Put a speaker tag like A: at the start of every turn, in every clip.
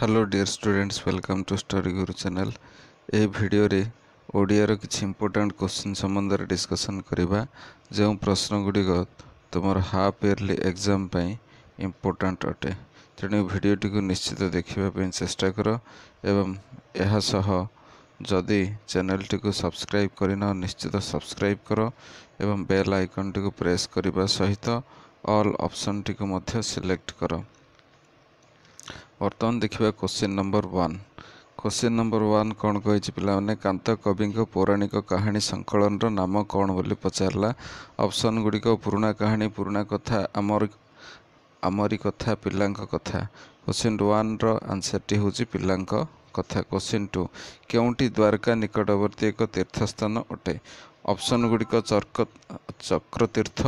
A: hello dear students welcome to study Guru channel ଏହି ଭିଡ଼ିଓରେ ଓଡ଼ିଆର କିଛି ଇମ୍ପୋର୍ଟାଣ୍ଟ କୋଶ୍ଚିନ୍ ସମ୍ବନ୍ଧରେ ଡିସ୍କସନ୍ କରିବା ଯେଉଁ ପ୍ରଶ୍ନଗୁଡ଼ିକ ତୁମର ହାଫ୍ ଇୟର୍ଲି ଏକ୍ଜାମ୍ ପାଇଁ ଇମ୍ପୋର୍ଟାଣ୍ଟ ଅଟେ ତେଣୁ ଭିଡ଼ିଓଟିକୁ ନିଶ୍ଚିତ ଦେଖିବା ପାଇଁ ଚେଷ୍ଟା କର ଏବଂ ଏହା ସହ ଯଦି ଚ୍ୟାନେଲ୍ଟିକୁ ସବସ୍କ୍ରାଇବ୍ କରିନାହ ନିଶ୍ଚିତ ସବସ୍କ୍ରାଇବ୍ କର ଏବଂ ବେଲ୍ ଆଇକନ୍ଟିକୁ ପ୍ରେସ୍ କରିବା ସହିତ ଅଲ୍ ଅପ୍ସନ୍ଟିକୁ ମଧ୍ୟ ସିଲେକ୍ଟ କର ବର୍ତ୍ତମାନ ଦେଖିବା question number one question number one କ'ଣ କହିଛି ପିଲାମାନେ କାନ୍ତ କବିଙ୍କ ପୌରାଣିକ କାହାଣୀ ସଂକଳନର ନାମ କ'ଣ ବୋଲି ପଚାରିଲା ଅପସନ୍ ଗୁଡ଼ିକ ପୁରୁଣା କାହାଣୀ ପୁରୁଣା କଥା ଆମର ଆମରି କଥା ପିଲାଙ୍କ କଥା କୋଶ୍ଚିନ୍ ୱାନ୍ର ଆନ୍ସର୍ଟି ହେଉଛି ପିଲାଙ୍କ କଥା କୋଶ୍ଚିନ୍ ଟୁ କେଉଁଠି ଦ୍ୱାରକା ନିକଟବର୍ତ୍ତୀ ଏକ ତୀର୍ଥସ୍ଥାନ ଅଟେ ଅପସନ୍ ଗୁଡ଼ିକ ଚର୍କ ଚକ୍ରତୀର୍ଥ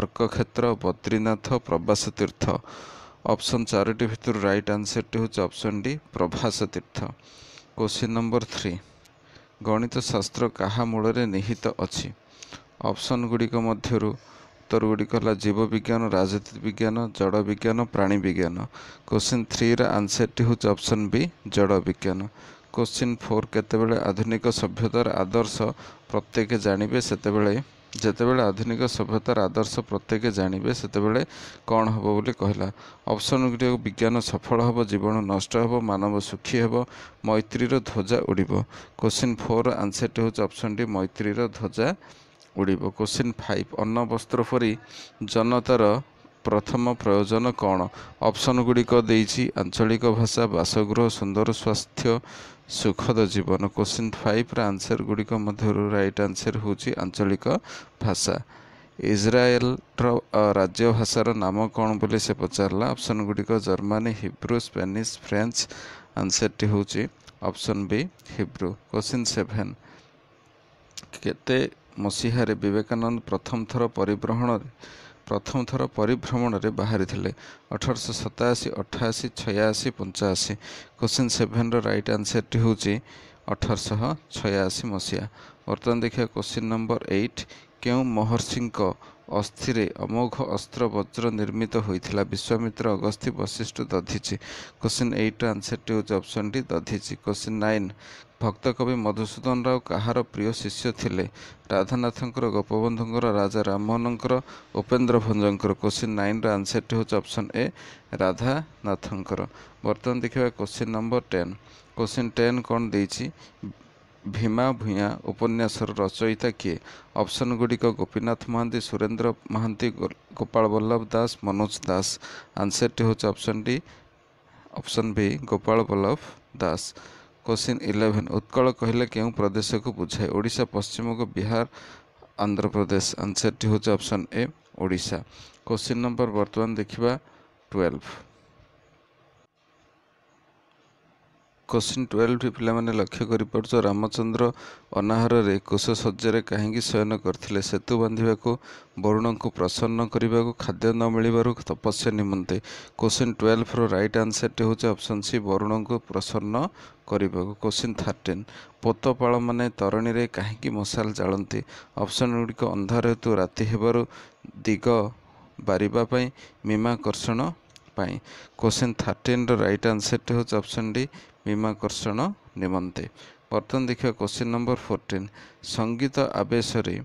A: ଅର୍କକ୍ଷେତ୍ର ବଦ୍ରିନାଥ ପ୍ରବାସ ତୀର୍ଥ ଅପସନ୍ ଚାରୋଟି ଭିତରୁ ରାଇଟ୍ ଆନ୍ସର୍ଟି ହେଉଛି ଅପସନ୍ ଡି ପ୍ରଭାସ ତୀର୍ଥ କୋଶ୍ଚିନ୍ ନମ୍ବର ଥ୍ରୀ ଗଣିତ ଶାସ୍ତ୍ର କାହା ମୂଳରେ ନିହିତ ଅଛି ଅପସନ୍ ଗୁଡ଼ିକ ମଧ୍ୟରୁ ଉତ୍ତର ଗୁଡ଼ିକ ହେଲା ଜୀବ ବିଜ୍ଞାନ ରାଜନୀତି ବିଜ୍ଞାନ ଜଡ଼ ବିଜ୍ଞାନ ପ୍ରାଣୀ ବିଜ୍ଞାନ କୋଶ୍ଚିନ୍ ଥ୍ରୀର ଆନ୍ସର୍ଟି ହେଉଛି ଅପସନ୍ ବି ଜଡ଼ ବିଜ୍ଞାନ କୋଶ୍ଚିନ୍ ଫୋର୍ କେତେବେଳେ ଆଧୁନିକ ସଭ୍ୟତାର ଆଦର୍ଶ ପ୍ରତ୍ୟେକ ଜାଣିବେ ସେତେବେଳେ ଯେତେବେଳେ ଆଧୁନିକ ସଭ୍ୟତାର ଆଦର୍ଶ ପ୍ରତ୍ୟେକ ଜାଣିବେ ସେତେବେଳେ କ'ଣ ହେବ ବୋଲି କହିଲା ଅପସନ୍ ଗୁଡ଼ିକ ବିଜ୍ଞାନ ସଫଳ ହେବ ଜୀବନ ନଷ୍ଟ ହେବ ମାନବ ସୁଖୀ ହେବ ମୈତ୍ରୀର ଧ୍ୱଜା ଉଡ଼ିବ କୋଶ୍ଚିନ୍ ଫୋର୍ ଆନ୍ସର୍ଟି ହେଉଛି ଅପସନ୍ ଡି ମୈତ୍ରୀର ଧ୍ୱଜା ଉଡ଼ିବ କୋଶ୍ଚିନ୍ ଫାଇଭ୍ ଅନ୍ନ ବସ୍ତ୍ର ପରି ଜନତାର ପ୍ରଥମ ପ୍ରୟୋଜନ କ'ଣ ଅପସନ୍ ଗୁଡ଼ିକ ଦେଇଛି ଆଞ୍ଚଳିକ ଭାଷା ବାସଗୃହ ସୁନ୍ଦର ସ୍ୱାସ୍ଥ୍ୟ ସୁଖଦ ଜୀବନ କୋଶ୍ଚିନ୍ ଫାଇଭ୍ର ଆନ୍ସର ଗୁଡ଼ିକ ମଧ୍ୟରୁ ରାଇଟ୍ ଆନ୍ସର୍ ହେଉଛି ଆଞ୍ଚଳିକ ଭାଷା ଇସ୍ରାଏଲ୍ର ରାଜ୍ୟ ଭାଷାର ନାମ କ'ଣ ବୋଲି ସେ ପଚାରିଲା ଅପସନ୍ ଗୁଡ଼ିକ ଜର୍ମାନୀ ହିବ୍ରୁ ସ୍ପେନିଶ୍ ଫ୍ରେଞ୍ଚ ଆନ୍ସର୍ଟି ହେଉଛି option B Hebrew question seven କେତେ ମସିହାରେ ବିବେକାନନ୍ଦ ପ୍ରଥମ ଥର ପରିବ୍ରହଣରେ ପ୍ରଥମ ଥର ପରିଭ୍ରମଣରେ ବାହାରିଥିଲେ ଅଠରଶହ ସତାଅଶୀ ଅଠାଅଶୀ ଛୟାଅଶୀ ପଞ୍ଚାଅଶୀ କୋଶ୍ଚିନ୍ ସେଭେନ୍ର ରାଇଟ୍ ଆନ୍ସରଟି ହେଉଛି ଅଠରଶହ ଛୟାଅଶୀ ମସିହା ବର୍ତ୍ତମାନ ଦେଖିବା କୋଶ୍ଚିନ୍ ନମ୍ବର ଏଇଟ୍ କେଉଁ ମହର୍ଷିଙ୍କ ଅସ୍ଥିରେ ଅମୋଘ ଅସ୍ତ୍ର ବଜ୍ର ନିର୍ମିତ ହୋଇଥିଲା ବିଶ୍ୱାମିତ୍ର ଅଗସ୍ତି ବଶିଷ୍ଠ ଦଧିଛି କୋଶ୍ଚିନ୍ ଏଇଟ୍ର ଆନ୍ସରଟି ହେଉଛି option D Dadhichi question nine ଭକ୍ତକବି ମଧୁସୂଦନ ରାଓ କାହାର ପ୍ରିୟ ଶିଷ୍ୟ ଥିଲେ ରାଧାନାଥଙ୍କର ଗୋପବନ୍ଧୁଙ୍କର ରାଜା ରାମମୋହନଙ୍କର ଉପେନ୍ଦ୍ର ଭଞ୍ଜଙ୍କର କୋଶ୍ଚିନ୍ ନାଇନ୍ର ଆନ୍ସରଟି ହେଉଛି ଅପସନ୍ ଏ ରାଧାନାଥଙ୍କର ବର୍ତ୍ତମାନ ଦେଖିବା question number ten question ten କ'ଣ ଦେଇଛି ଭୀମା ଭୂୟାଁ ଉପନ୍ୟାସର ରଚୟିତା କିଏ ଅପସନ୍ ଗୁଡ଼ିକ ଗୋପୀନାଥ ମହାନ୍ତି ସୁରେନ୍ଦ୍ର ମହାନ୍ତି ଗୋପାଳ ବଲ୍ଲଭ ଦାସ ମନୋଜ ଦାସ ଆନ୍ସରଟି ହେଉଛି option D option B Gopal Ballabh Das question eleven Utkal कहले क्यों प्रदेश को बुझाए ओडा पश्चिम को बिहार आंध्र प्रदेश आंसर टी हूँ अप्सन ए ओडा क्वेश्चन नंबर बर्तमान देखा ट्वेल्व କୋଶ୍ଚିନ୍ ଟୁଏଲ୍ଭ ପିଲାମାନେ ଲକ୍ଷ୍ୟ କରିପାରୁଛ ରାମଚନ୍ଦ୍ର ଅନାହାରରେ କୋଶ ଶଯ୍ୟାରେ କାହିଁକି ଶୟନ କରିଥିଲେ ସେତୁ ବାନ୍ଧିବାକୁ ବରୁଣଙ୍କୁ ପ୍ରସନ୍ନ କରିବାକୁ ଖାଦ୍ୟ ନ ମିଳିବାରୁ ତପସ୍ୟା ନିମନ୍ତେ କୋଶ୍ଚିନ୍ ଟୁଏଲଭର ରାଇଟ୍ ଆନ୍ସରଟି ହେଉଛି ଅପସନ୍ ସି ବରୁଣଙ୍କୁ ପ୍ରସନ୍ନ କରିବାକୁ କୋଶ୍ଚିନ୍ ଥାର୍ଟିନ୍ ପୋତପାଳମାନେ ତରଣୀରେ କାହିଁକି ମଶାଲ ଜାଳନ୍ତି ଅପସନ୍ ଗୁଡ଼ିକ ଅନ୍ଧାର ହେତୁ ରାତି ହେବାରୁ ଦିଗ ବାରିବା ପାଇଁ ମୀମାକର୍ଷଣ ପାଇଁ କୋଶ୍ଚିନ୍ ଥାର୍ଟିନ୍ର ରାଇଟ୍ ଆନ୍ସରଟି ହେଉଛି ଅପସନ୍ ଡି ମୀମାକର୍ଷଣ ନିମନ୍ତେ ବର୍ତ୍ତମାନ ଦେଖିବା କ୍ୱେଶ୍ଚିନ୍ ନମ୍ବର ଫୋର୍ଟିନ୍ ସଙ୍ଗୀତ ଆବେଶରେ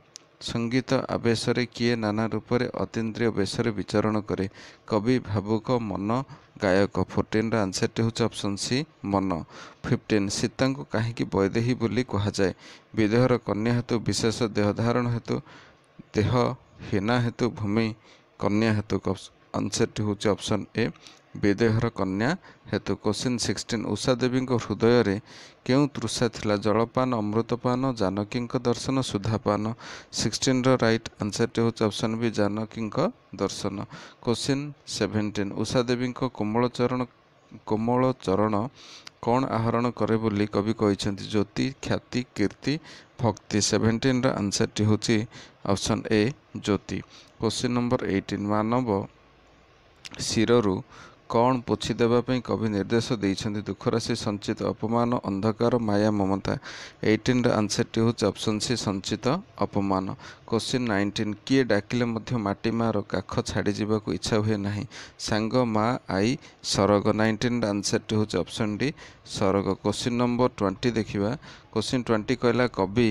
A: ସଙ୍ଗୀତ ଆବେଶରେ କିଏ ନାନା ରୂପରେ ଅତୀନ୍ଦ୍ରିୟ ବେଶରେ ବିଚରଣ କରେ କବି ଭାବୁକ ମନ ଗାୟକ ଫୋର୍ଟିନ୍ର ଆନ୍ସର୍ଟି ହେଉଛି ଅପସନ୍ ସି ମନ ଫିଫ୍ଟିନ୍ ସୀତାଙ୍କୁ କାହିଁକି ବୈଦେହୀ ବୋଲି କୁହାଯାଏ ବିଦେହର କନ୍ୟା ହେତୁ ବିଶେଷ ଦେହ ଧାରଣ ହେତୁ ଦେହ ହୀନା ହେତୁ ଭୂମି କନ୍ୟା ହେତୁ ଅନ୍ସର୍ଟି ହେଉଛି ଅପସନ୍ ଏ ବିଦେହର କନ୍ୟା ହେତୁ କୋଶ୍ଚିନ୍ ସିକ୍ସଟିନ୍ ଉଷା ଦେବୀଙ୍କ ହୃଦୟରେ କେଉଁ ତୃଷା ଥିଲା ଜଳପାନ ଅମୃତପାନ ଜାନକୀଙ୍କ ଦର୍ଶନ ସୁଧାପାନ ସିକ୍ସଟିନ୍ର ରାଇଟ୍ ଆନ୍ସରଟି ହେଉଛି ଅପସନ୍ ବି ଜାନକୀଙ୍କ ଦର୍ଶନ କୋଶ୍ଚିନ୍ ସେଭେଣ୍ଟିନ୍ ଉଷା ଦେବୀଙ୍କ କୋମଳ ଚରଣ କୋମଳ ଚରଣ କ'ଣ ଆହରଣ କରେ ବୋଲି କବି କହିଛନ୍ତି ଜ୍ୟୋତି ଖ୍ୟାତି କୀର୍ତ୍ତି ଭକ୍ତି ସେଭେଣ୍ଟିନ୍ର ଆନ୍ସରଟି ହେଉଛି ଅପସନ୍ ଏ ଜ୍ୟୋତି କୋଶ୍ଚିନ୍ ନମ୍ବର ଏଇଟିନ୍ ମାନବ ଶିରରୁ କ'ଣ ପୋଛି ଦେବା ପାଇଁ କବି ନିର୍ଦ୍ଦେଶ ଦେଇଛନ୍ତି ଦୁଃଖରାଶି ସଞ୍ଚିତ ଅପମାନ ଅନ୍ଧକାର ମାୟା ମମତା ଏଇଟିନ୍ର ଆନ୍ସରଟି ହେଉଛି ଅପସନ୍ ସି ସଞ୍ଚିତ ଅପମାନ କୋଶ୍ଚିନ୍ ନାଇଣ୍ଟିନ୍ କିଏ ଡାକିଲେ ମଧ୍ୟ ମାଟି ମାଆର କାଖ ଛାଡ଼ିଯିବାକୁ ଇଚ୍ଛା ହୁଏ ନାହିଁ ସାଙ୍ଗ ମା ଆଇ ସରଗ ନାଇଣ୍ଟିନ୍ର ଆନ୍ସରଟି ହେଉଛି ଅପସନ୍ ଡି ସରଗ କୋଶ୍ଚିନ୍ ନମ୍ବର ଟ୍ୱେଣ୍ଟି ଦେଖିବା କୋଶ୍ଚିନ୍ ଟ୍ୱେଣ୍ଟି କହିଲା କବି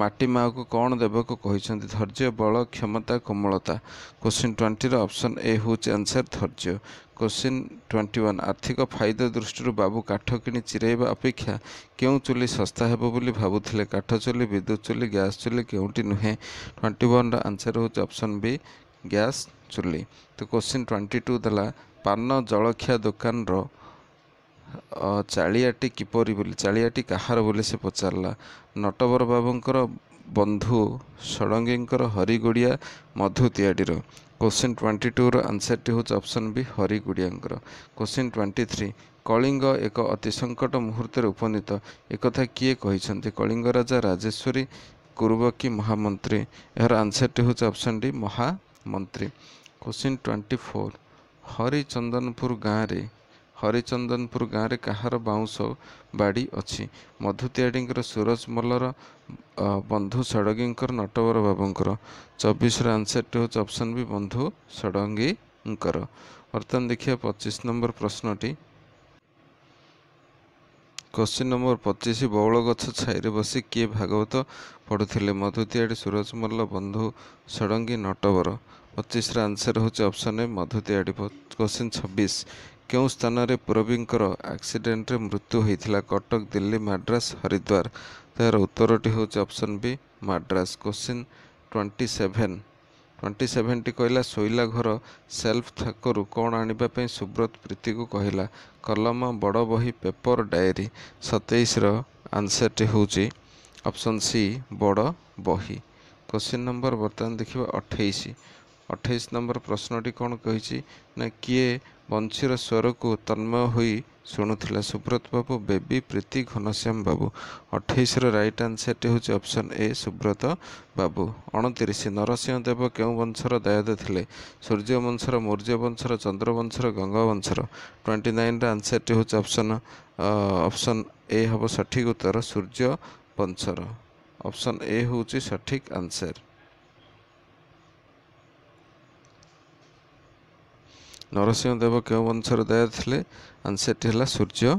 A: ମାଟି ମାଆକୁ କ'ଣ ଦେବାକୁ କହିଛନ୍ତି ଧୈର୍ଯ୍ୟ ବଳ କ୍ଷମତା କୋମଳତା କୋଶ୍ଚିନ୍ ଟ୍ୱେଣ୍ଟିର ଅପସନ୍ ଏ ହେଉଛି ଆନ୍ସର୍ ଧୈର୍ଯ୍ୟ କୋଶ୍ଚିନ୍ ଟ୍ୱେଣ୍ଟି ୱାନ୍ ଆର୍ଥିକ ଫାଇଦା ଦୃଷ୍ଟିରୁ ବାବୁ କାଠ କିଣି ଚିରାଇବା ଅପେକ୍ଷା କେଉଁ ଚୁଲି ଶସ୍ତା ହେବ ବୋଲି ଭାବୁଥିଲେ କାଠ ଚୁଲି ବିଦ୍ୟୁତ୍ ଚୁଲି ଗ୍ୟାସ୍ ଚୁଲି କେଉଁଠି ନୁହେଁ ଟ୍ୱେଣ୍ଟି ୱାନ୍ର ଆନ୍ସର ହେଉଛି ଅପସନ୍ ବି ଗ୍ୟାସ୍ ଚୁଲି ତ କୋଶ୍ଚିନ୍ ଟ୍ୱେଣ୍ଟି ଟୁ ଦେଲା ପାନ ଜଳଖିଆ ଦୋକାନର ଚାଳିଆଟି କିପରି ବୋଲି ଚାଳିଆଟି କାହାର ବୋଲି ସେ ପଚାରିଲା ନଟବର ବାବୁଙ୍କର ବନ୍ଧୁ ଷଡ଼ଙ୍ଗୀଙ୍କର ହରିଗୁଡ଼ିଆ ମଧୁ ତିଆଟିର କୋଶ୍ଚିନ୍ ଟ୍ୱେଣ୍ଟି ଟୁର ଆନ୍ସରଟି ହେଉଛି ଅପସନ୍ ବି ହରିଗୁଡ଼ିଆଙ୍କର କୋଶ୍ଚିନ୍ ଟ୍ୱେଣ୍ଟି ଥ୍ରୀ କଳିଙ୍ଗ ଏକ ଅତି ସଙ୍କଟ ମୁହୂର୍ତ୍ତରେ ଉପନୀତ ଏକଥା କିଏ କହିଛନ୍ତି କଳିଙ୍ଗ ରାଜା ରାଜେଶ୍ୱରୀ କି ମହାମନ୍ତ୍ରୀ ଏହାର ଆନ୍ସରଟି ହେଉଛି ଅପସନ୍ ଡି ମହାମନ୍ତ୍ରୀ କୋଶ୍ଚିନ୍ ଟ୍ୱେଣ୍ଟି ଫୋର୍ ହରିଚନ୍ଦନପୁର ଗାଁରେ ହରିଚନ୍ଦନପୁର ଗାଁରେ କାହାର ବାଉଁଶ ବାଡ଼ି ଅଛି ମଧୁ ତିଆଡ଼ିଙ୍କର ସୁରଜ ମଲ୍ଲର ବନ୍ଧୁ ଷଡ଼ଙ୍ଗୀଙ୍କର ନଟବର ବାବୁଙ୍କର ଚବିଶର ଆନ୍ସରଟି ହେଉଛି ଅପସନ୍ ବି ବନ୍ଧୁ ଷଡ଼ଙ୍ଗୀଙ୍କର ବର୍ତ୍ତମାନ ଦେଖିବା ପଚିଶ ନମ୍ବର ପ୍ରଶ୍ନଟି କ୍ୱଶ୍ଚିନ୍ ନମ୍ବର ପଚିଶ ବଉଳ ଗଛ ଛାଇରେ ବସି କିଏ ଭାଗବତ ପଢ଼ୁଥିଲେ ମଧୁ ତିଆଡ଼ି ସୁରଜ ମଲ୍ଲ ବନ୍ଧୁ ଷଡ଼ଙ୍ଗୀ ନଟବର ପଚିଶର ଆନ୍ସର ହେଉଛି option A Madhu Tiadi question ଛବିଶ କେଉଁ ସ୍ଥାନରେ ପୂରବୀଙ୍କର ଆକ୍ସିଡେଣ୍ଟରେ ମୃତ୍ୟୁ ହୋଇଥିଲା କଟକ ଦିଲ୍ଲୀ ମାଡ୍ରାସ ହରିଦ୍ୱାର ତାହାର ଉତ୍ତରଟି ହେଉଛି option B Madras question twenty seven twenty ସେଭେନ୍ଟି କହିଲା ଶୋଇଲା ଘର ସେଲ୍ଫ ଥାକରୁ କ'ଣ ଆଣିବା ପାଇଁ ସୁବ୍ରତ ପ୍ରୀତିକୁ କହିଲା କଲମ ବଡ଼ ବହି ପେପର ଡାଏରୀ ସତେଇଶର ଆନ୍ସର୍ଟି ହେଉଛି ଅପସନ୍ ସି ବଡ଼ ବହି କୋଶ୍ଚିନ୍ ନମ୍ବର ବର୍ତ୍ତମାନ ଦେଖିବା ଅଠେଇଶ ଅଠେଇଶ ନମ୍ବର ପ୍ରଶ୍ନଟି କ'ଣ କହିଛି ନା କିଏ ବଂଶୀର ସ୍ୱରକୁ ତନ୍ମୟ ହୋଇ ଶୁଣୁଥିଲା ସୁବ୍ରତ ବାବୁ ବେବି ପ୍ରୀତି ଘନଶ୍ୟାମ ବାବୁ ଅଠେଇଶର ରାଇଟ୍ ଆନ୍ସର୍ଟି ହେଉଛି ଅପସନ୍ ଏ ସୁବ୍ରତ ବାବୁ ଅଣତିରିଶ ନରସିଂହ ଦେବ କେଉଁ ବଂଶର ଦାୟଦ ଥିଲେ ସୂର୍ଯ୍ୟ ବଂଶର ମୌର୍ଯ୍ୟ ବଂଶର ଚନ୍ଦ୍ରବଂଶର ଗଙ୍ଗା ବଂଶର ଟ୍ୱେଣ୍ଟି ନାଇନ୍ର ଆନ୍ସର୍ଟି ହେଉଛି ଅପସନ୍ ଅପସନ୍ ଏ ହେବ ସଠିକ୍ ଉତ୍ତର ସୂର୍ଯ୍ୟ ବଂଶର ଅପସନ୍ ଏ ହେଉଛି ସଠିକ୍ ଆନ୍ସର୍ ନରସିଂହଦେବ କେଉଁ ବଂଶର ଦୟା ଥିଲେ ଆନ୍ସର୍ଟି ହେଲା ସୂର୍ଯ୍ୟ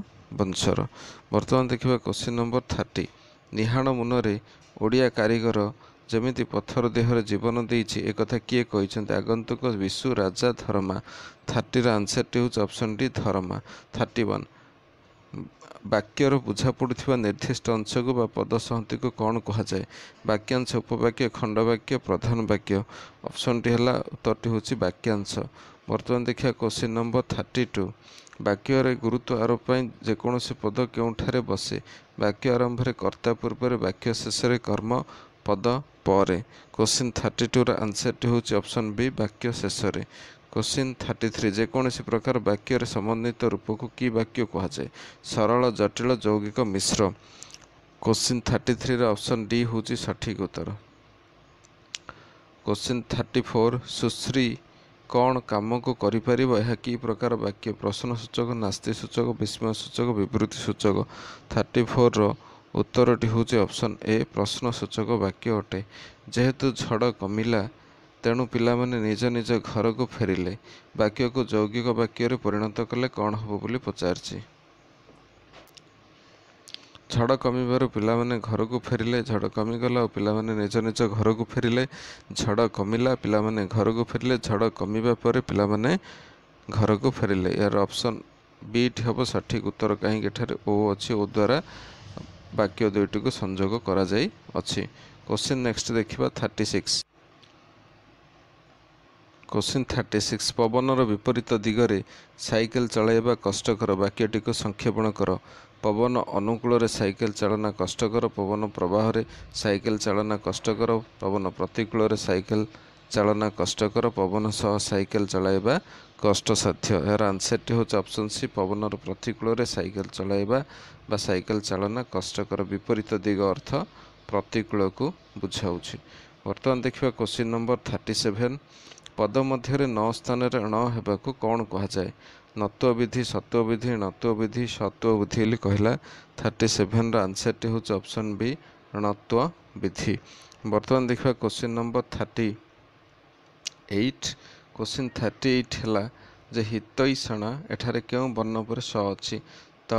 A: ବଂଶର ବର୍ତ୍ତମାନ ଦେଖିବା କ୍ୱେଶ୍ଚିନ୍ ନମ୍ବର ଥାର୍ଟି ନିହାଣ ମୁନରେ ଓଡ଼ିଆ କାରିଗର ଯେମିତି ପଥର ଦେହରେ ଜୀବନ ଦେଇଛି ଏକଥା କିଏ କହିଛନ୍ତି ଆଗନ୍ତୁକ ବିଶୁ ରାଜା ଧର୍ମା ଥାର୍ଟିର ଆନ୍ସର୍ଟି ହେଉଛି ଅପସନ୍ ଡି ଧର୍ମା ଥାର୍ଟି ୱାନ୍ ବାକ୍ୟର ବୁଝା ପଡ଼ୁଥିବା ନିର୍ଦ୍ଦିଷ୍ଟ ଅଂଶକୁ ବା ପଦସହନ୍ତିକୁ କ'ଣ କୁହାଯାଏ ବାକ୍ୟାଂଶ ଉପବାକ୍ୟ ଖଣ୍ଡବାକ୍ୟ ପ୍ରଧାନ ବାକ୍ୟ ଅପସନ୍ଟି ହେଲା ଉତ୍ତରଟି ହେଉଛି ବାକ୍ୟାଂଶ ବର୍ତ୍ତମାନ ଦେଖିବା କୋଶ୍ଚିନ୍ ନମ୍ବର ଥାର୍ଟି ଟୁ ବାକ୍ୟରେ ଗୁରୁତ୍ୱ ଆରୋପ ପାଇଁ ଯେକୌଣସି ପଦ କେଉଁଠାରେ ବସେ ବାକ୍ୟ ଆରମ୍ଭରେ କର୍ତ୍ତା ପୂର୍ବରେ ବାକ୍ୟ ଶେଷରେ କର୍ମ ପଦ ପରେ କୋଶ୍ଚିନ୍ ଥାର୍ଟି ଟୁର ଆନ୍ସର୍ଟି ହେଉଛି ଅପ୍ସନ୍ ବି ବାକ୍ୟ ଶେଷରେ କୋଶ୍ଚିନ୍ ଥାର୍ଟି ଥ୍ରୀ ଯେକୌଣସି ପ୍ରକାର ବାକ୍ୟରେ ସମନ୍ୱିତ ରୂପକୁ କି ବାକ୍ୟ କୁହାଯାଏ ସରଳ ଜଟିଳ ଯୌଗିକ ମିଶ୍ର କୋଶ୍ଚିନ୍ ଥାର୍ଟି ଥ୍ରୀର ଅପ୍ସନ୍ ଡି ହେଉଛି ସଠିକ୍ ଉତ୍ତର କୋଶ୍ଚିନ୍ ଥାର୍ଟି ଫୋର୍ ସୁଶ୍ରୀ କ'ଣ କାମକୁ କରିପାରିବ ଏହା କି ପ୍ରକାର ବାକ୍ୟ ପ୍ରଶ୍ନ ସୂଚକ ନାସ୍ତି ସୂଚକ ବିସ୍ମୟ ସୂଚକ ବିବୃତ୍ତି ସୂଚକ ଥାର୍ଟି ଫୋର୍ର ଉତ୍ତରଟି ହେଉଛି ଅପସନ୍ ଏ ପ୍ରଶ୍ନ ସୂଚକ ବାକ୍ୟ ଅଟେ ଯେହେତୁ ଝଡ଼ କମିଲା ତେଣୁ ପିଲାମାନେ ନିଜ ନିଜ ଘରକୁ ଫେରିଲେ ବାକ୍ୟକୁ ଯୌଗିକ ବାକ୍ୟରେ ପରିଣତ କଲେ କ'ଣ ହେବ ବୋଲି ପଚାରିଛି ଝଡ଼ କମିବାରୁ ପିଲାମାନେ ଘରକୁ ଫେରିଲେ ଝଡ଼ କମିଗଲା ଆଉ ପିଲାମାନେ ନିଜ ନିଜ ଘରକୁ ଫେରିଲେ ଝଡ଼ କମିଲା ପିଲାମାନେ ଘରକୁ ଫେରିଲେ ଝଡ଼ କମିବା ପରେ ପିଲାମାନେ ଘରକୁ ଫେରିଲେ ଏହାର ଅପସନ୍ ବିଟ୍ ହେବ ସଠିକ୍ ଉତ୍ତର କାହିଁକି ଏଠାରେ ଓ ଅଛି ଓ ଦ୍ୱାରା ବାକ୍ୟ ଦୁଇଟିକୁ ସଂଯୋଗ କରାଯାଇଅଛି କୋଶ୍ଚିନ୍ ନେକ୍ସଟ ଦେଖିବା thirty six question thirty six ପବନର ବିପରୀତ ଦିଗରେ ସାଇକେଲ ଚଳାଇବା କଷ୍ଟକର ବାକ୍ୟଟିକୁ ସଂକ୍ଷେପଣ କର ପବନ ଅନୁକୂଳରେ ସାଇକେଲ ଚାଳନା କଷ୍ଟକର ପବନ ପ୍ରବାହରେ ସାଇକେଲ ଚାଳନା କଷ୍ଟକର ପବନ ପ୍ରତିକୂଳରେ ସାଇକେଲ ଚାଳନା କଷ୍ଟକର ପବନ ସହ ସାଇକେଲ ଚଳାଇବା କଷ୍ଟସାଧ୍ୟ ଏହାର ଆନ୍ସରଟି ହେଉଛି ଅପସନ୍ ସି ପବନର ପ୍ରତିକୂଳରେ ସାଇକେଲ ଚଳାଇବା ବା ସାଇକେଲ ଚାଳନା କଷ୍ଟକର ବିପରୀତ ଦିଗ ଅର୍ଥ ପ୍ରତିକୂଳକୁ ବୁଝାଉଛି ବର୍ତ୍ତମାନ ଦେଖିବା କୋଶ୍ଚିନ୍ ନମ୍ବର ଥାର୍ଟି ସେଭେନ୍ ପଦ ମଧ୍ୟରେ ନଅ ସ୍ଥାନରେ ଅଣ ହେବାକୁ କ'ଣ କୁହାଯାଏ ନତ୍ୱବିଧି ସତ୍ୱବିଧି ନତ୍ୱବିଧି ସତ୍ୱବିଧି ବୋଲି କହିଲା ଥାର୍ଟି ସେଭେନ୍ର ଆନ୍ସରଟି ହେଉଛି ଅପସନ୍ ବି ନତ୍ୱବିଧି ବର୍ତ୍ତମାନ ଦେଖିବା question number thirty eight question thirty eight ହେଲା ଯେ ହିତୈଷଣା ଏଠାରେ କେଉଁ ବର୍ଣ୍ଣପୁରେ ସ ଅଛି ତ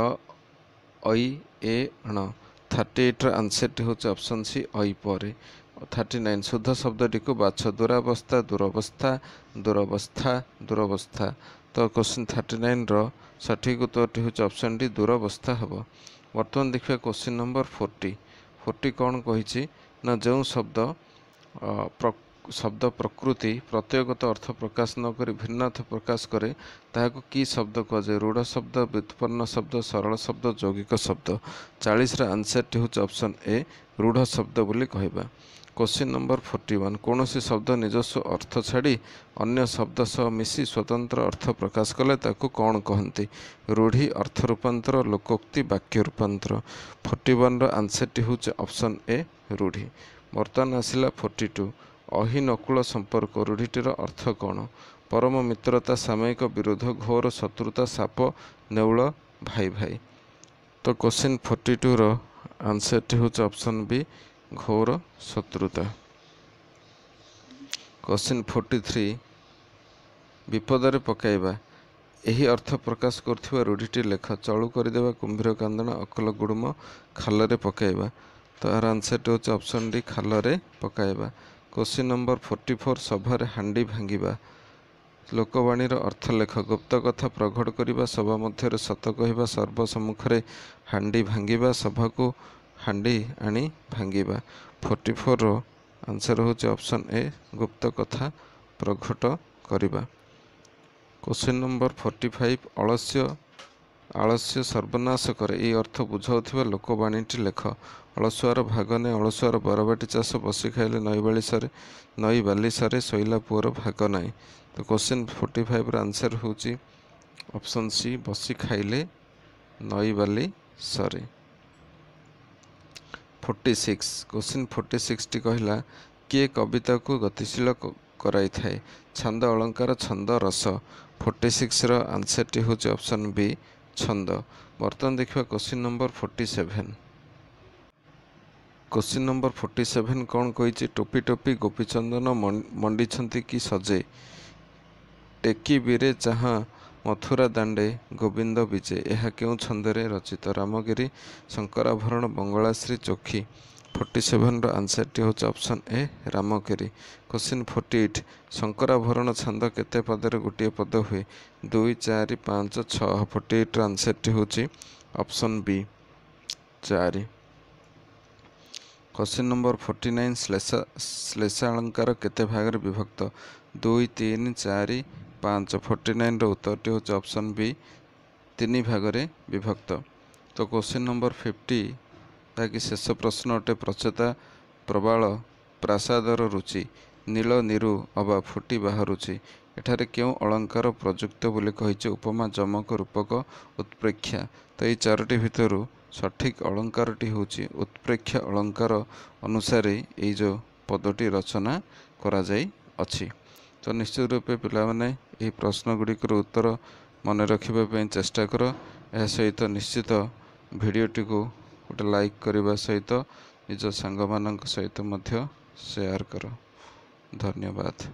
A: ଐ ଏ ଣ ଥାର୍ଟି ଏଇଟ୍ର ଆନ୍ସରଟି ହେଉଛି ଅପସନ୍ ସି ଐ ପରେ ଥାର୍ଟି ନାଇନ୍ ଶୁଦ୍ଧ ଶବ୍ଦଟିକୁ ବାଛ ଦୂରାବସ୍ଥା ଦୂରବସ୍ଥା ଦୂରବସ୍ଥା ଦୂରବସ୍ଥା क्वेश्चन थर्टी नाइन रठिक उत्तरटी हूँ अप्सन डी दूरावस्था हम बर्तमान देखिए क्वेश्चन नंबर फोर्टी फोर्टी कौन कही ना जो शब्द शब्द प्रकृति प्रत्ययगत अर्थ प्रकाश नक भिन्न अर्थ प्रकाश कै ताक कि शब्द कह जाए रूढ़ शब्द व्युत्पन्न शब्द सरल शब्द जौगिक शब्द चालीस रनसर टी हूँ अप्सन ए रूढ़ शब्द बोली कह କୋଶ୍ଚିନ୍ ନମ୍ବର ଫର୍ଟି ୱାନ୍ କୌଣସି ଶବ୍ଦ ନିଜସ୍ୱ ଅର୍ଥ ଛାଡ଼ି ଅନ୍ୟ ଶବ୍ଦ ସହ ମିଶି ସ୍ୱତନ୍ତ୍ର ଅର୍ଥ ପ୍ରକାଶ କଲେ ତାକୁ କ'ଣ କହନ୍ତି ରୂଢ଼ି ଅର୍ଥ ରୂପାନ୍ତର ଲୋକୋକ୍ତି ବାକ୍ୟ ରୂପାନ୍ତର ଫର୍ଟି ୱାନ୍ର ଆନ୍ସର୍ଟି ହେଉଛି ଅପସନ୍ ଏ ରୂଢ଼ି ବର୍ତ୍ତମାନ ଆସିଲା ଫର୍ଟି ଟୁ ଅହିନକୁଳ ସମ୍ପର୍କ ରୂଢ଼ିଟିର ଅର୍ଥ କ'ଣ ପରମ ମିତ୍ରତା ସାମୟିକ ବିରୋଧ ଘୋର ଶତ୍ରୁତା ସାପ ନେଉଳ ଭାଇ ଭାଇ ତ କୋଶ୍ଚିନ୍ ଫର୍ଟି ଟୁର ଆନ୍ସର୍ଟି ହେଉଛି ଅପସନ୍ ବି ଘୋର ଶତ୍ରୁତା କ୍ୱଶ୍ଚିନ୍ ଫର୍ଟି ଥ୍ରୀ ବିପଦରେ ପକାଇବା ଏହି ଅର୍ଥ ପ୍ରକାଶ କରୁଥିବା ରୂଢ଼ିଟି ଲେଖ ଚଳୁ କରିଦେବା କୁମ୍ଭୀର କାନ୍ଦଣ ଅକଲ ଗୁଡ଼ୁମ ଖାଲରେ ପକାଇବା ତ ଏହାର ଆନ୍ସର୍ଟି ହେଉଛି ଅପସନ୍ ଡି ଖାଲରେ ପକାଇବା କ୍ୱଶ୍ଚିନ୍ ନମ୍ବର ଫର୍ଟି ଫୋର୍ ସଭାରେ ହାଣ୍ଡି ଭାଙ୍ଗିବା ଲୋକବାଣୀର ଅର୍ଥ ଲେଖ ଗୁପ୍ତ କଥା ପ୍ରଘଟ କରିବା ସଭା ମଧ୍ୟରେ ସତ କହିବା ସର୍ବସମ୍ମୁଖରେ ହାଣ୍ଡି ଭାଙ୍ଗିବା ସଭାକୁ ହାଣ୍ଡି ଆଣି ଭାଙ୍ଗିବା ଫୋର୍ଟି ଫୋର୍ର ଆନ୍ସର୍ ହେଉଛି ଅପ୍ସନ୍ ଏ ଗୁପ୍ତ କଥା ପ୍ରଘଟ କରିବା କୋଶ୍ଚିନ୍ ନମ୍ବର ଫର୍ଟି ଫାଇଭ୍ ଅଳସ୍ୟ ଆଳସ୍ୟ ସର୍ବନାଶ କରେ ଏହି ଅର୍ଥ ବୁଝାଉଥିବା ଲୋକବାଣୀଟି ଲେଖ ଅଳସୁଆର ଭାଗ ନେ ଅଳସୁଆର ବରବାଟି ଚାଷ ବସି ଖାଇଲେ ନଈ ସାରେ ନଈ ବାଲି ସାରେ ଶୋଇଲା ପୁଅର ଭାଗ ନାହିଁ ତ କୋଶ୍ଚିନ୍ ଫୋର୍ଟି ଫାଇଭ୍ର ଆନ୍ସର୍ ହେଉଛି ଅପ୍ସନ୍ ସି ବସି ଖାଇଲେ ନଈ ବାଲି ସରେ ଫର୍ଟି ସିକ୍ସ କୋଶ୍ଚିନ୍ ଫର୍ଟି ସିକ୍ସଟି କହିଲା କିଏ କବିତାକୁ ଗତିଶୀଳ କରାଇଥାଏ ଛନ୍ଦ ଅଳଙ୍କାର ଛନ୍ଦ ରସ ଫର୍ଟି ସିକ୍ସର ଆନ୍ସର୍ଟି ହେଉଛି ଅପସନ୍ ବି ଛନ୍ଦ ବର୍ତ୍ତମାନ ଦେଖିବା question number forty seven question number forty seven କ'ଣ କହିଛି ଟୋପି ଟୋପି ଗୋପୀଚନ୍ଦନ ମଣ୍ଡିଛନ୍ତି କି ସଜେ ଟେକି ବିରେ ଚାହା ମଥୁରା ଦାଣ୍ଡେ ଗୋବିନ୍ଦ ବିଜେ ଏହା କେଉଁ ଛନ୍ଦରେ ରଚିତ ରାମଗିରି ଶଙ୍କରାଭରଣ ବଙ୍ଗଳାଶ୍ରୀ ଚୋଖି ଫର୍ଟି ସେଭେନ୍ର ଆନ୍ସରଟି ହେଉଛି option A Ramagiri question forty eight Shankarabharana ଛନ୍ଦ କେତେ ପଦରେ ଗୋଟିଏ ପଦ ହୁଏ ଦୁଇ ଚାରି ପାଞ୍ଚ ଛଅ ଫର୍ଟି ଏଇଟ୍ର ଆନ୍ସରଟି ହେଉଛି ଅପସନ୍ ବି ଚାରି କ୍ୱେଶ୍ଚିନ୍ ନମ୍ବର ଫର୍ଟି ନାଇନ୍ ଶ୍ଲେଷା ଶ୍ଲେଷା କେତେ ଭାଗରେ ବିଭକ୍ତ ଦୁଇ ତିନି ଚାରି ପାଞ୍ଚ ଫର୍ଟି ନାଇନ୍ର ଉତ୍ତରଟି ହେଉଛି ଅପସନ୍ ବି ତିନି ଭାଗରେ ବିଭକ୍ତ ତ କୋଶ୍ଚିନ୍ ନମ୍ବର ଫିଫ୍ଟି ଯାହାକି ଶେଷ ପ୍ରଶ୍ନ ଅଟେ ପ୍ରଚେତା ପ୍ରବାଳ ପ୍ରାସାଦର ରୁଚି ନୀଳ ନିରୁ ଅବା ଫୁଟି ବାହାରୁଛି ଏଠାରେ କେଉଁ ଅଳଙ୍କାର ପ୍ରଯୁକ୍ତ ବୋଲି କହିଛି ଉପମା ଜମକ ରୂପକ ଉତ୍ପ୍ରେକ୍ଷା ତ ଏହି ଚାରୋଟି ଭିତରୁ ସଠିକ୍ ଅଳଙ୍କାରଟି ହେଉଛି ଉତ୍ପ୍ରେକ୍ଷା ଅଳଙ୍କାର ଅନୁସାରେ ଏଇ ଯେଉଁ ପଦଟି ରଚନା କରାଯାଇଅଛି ନିଶ୍ଚିତ ରୂପେ ପିଲାମାନେ ଏହି ପ୍ରଶ୍ନଗୁଡ଼ିକର ଉତ୍ତର ମନେ ରଖିବା ପାଇଁ ଚେଷ୍ଟା କର ଏହା ସହିତ ନିଶ୍ଚିତ ଭିଡ଼ିଓଟିକୁ ଗୋଟେ ଲାଇକ୍ କରିବା ସହିତ ନିଜ ସାଙ୍ଗମାନଙ୍କ ସହିତ ମଧ୍ୟ ସେୟାର କର ଧନ୍ୟବାଦ